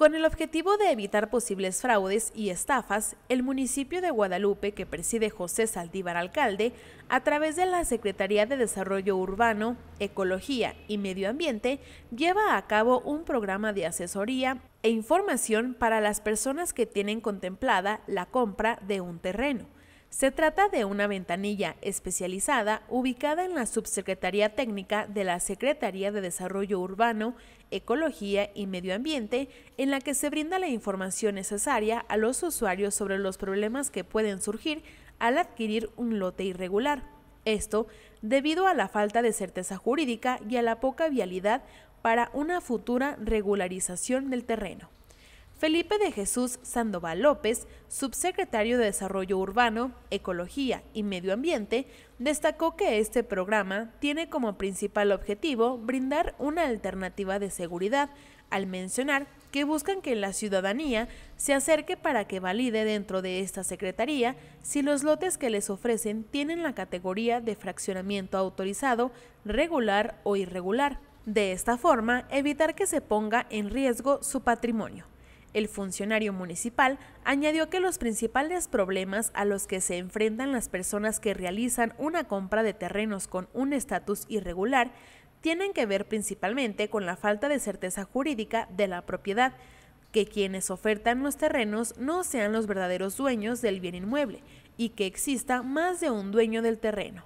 Con el objetivo de evitar posibles fraudes y estafas, el municipio de Guadalupe, que preside José Saldívar Alcalde, a través de la Secretaría de Desarrollo Urbano, Ecología y Medio Ambiente, lleva a cabo un programa de asesoría e información para las personas que tienen contemplada la compra de un terreno se trata de una ventanilla especializada ubicada en la Subsecretaría Técnica de la Secretaría de Desarrollo Urbano, Ecología y Medio Ambiente, en la que se brinda la información necesaria a los usuarios sobre los problemas que pueden surgir al adquirir un lote irregular. Esto debido a la falta de certeza jurídica y a la poca vialidad para una futura regularización del terreno. Felipe de Jesús Sandoval López, subsecretario de Desarrollo Urbano, Ecología y Medio Ambiente, destacó que este programa tiene como principal objetivo brindar una alternativa de seguridad, al mencionar que buscan que la ciudadanía se acerque para que valide dentro de esta secretaría si los lotes que les ofrecen tienen la categoría de fraccionamiento autorizado, regular o irregular. De esta forma, evitar que se ponga en riesgo su patrimonio. El funcionario municipal añadió que los principales problemas a los que se enfrentan las personas que realizan una compra de terrenos con un estatus irregular tienen que ver principalmente con la falta de certeza jurídica de la propiedad, que quienes ofertan los terrenos no sean los verdaderos dueños del bien inmueble y que exista más de un dueño del terreno.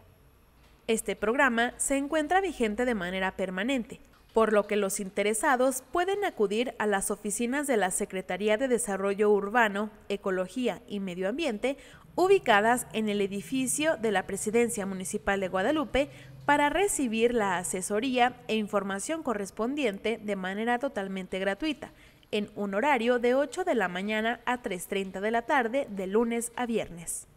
Este programa se encuentra vigente de manera permanente, por lo que los interesados pueden acudir a las oficinas de la Secretaría de Desarrollo Urbano, Ecología y Medio Ambiente, ubicadas en el edificio de la Presidencia Municipal de Guadalupe, para recibir la asesoría e información correspondiente de manera totalmente gratuita, en un horario de 8 de la mañana a 3.30 de la tarde de lunes a viernes.